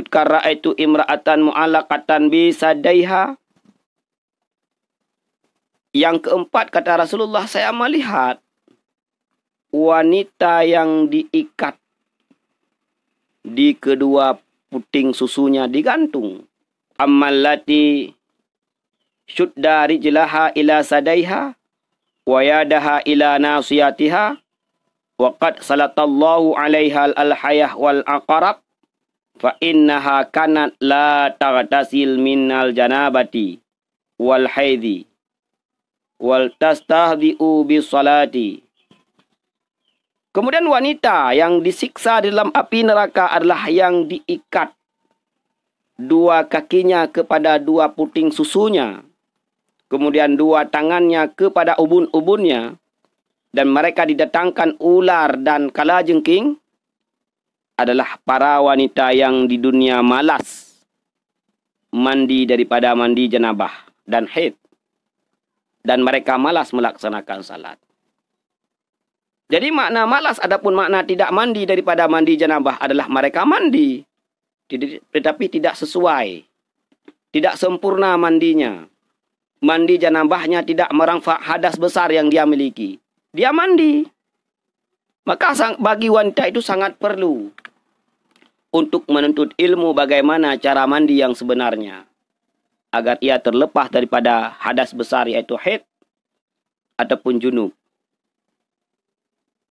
Kutka ra'aitu imra'atan mu'alaqatan bisadaiha. Yang keempat kata Rasulullah, saya melihat wanita yang diikat di kedua puting susunya digantung. Amalati syudda jilaha ila sadaiha wa yadaha ila nasiyatiha wa qad salatallahu alaiha al-hayah wal-aqarab fa innaha kanat la taghtasil minal janabati wal haidhi wal tastahdi'u bi salati Kemudian wanita yang disiksa di dalam api neraka adalah yang diikat dua kakinya kepada dua puting susunya kemudian dua tangannya kepada ubun-ubunnya dan mereka didatangkan ular dan kalajengking adalah para wanita yang di dunia malas mandi daripada mandi jenabah dan haid dan mereka malas melaksanakan salat. Jadi makna malas adapun makna tidak mandi daripada mandi jenabah adalah mereka mandi tetapi tidak sesuai. Tidak sempurna mandinya. Mandi janabahnya tidak merangfak hadas besar yang dia miliki. Dia mandi. Maka bagi wanita itu sangat perlu untuk menuntut ilmu bagaimana cara mandi yang sebenarnya agar ia terlepas daripada hadas besar iaitu haid ataupun junub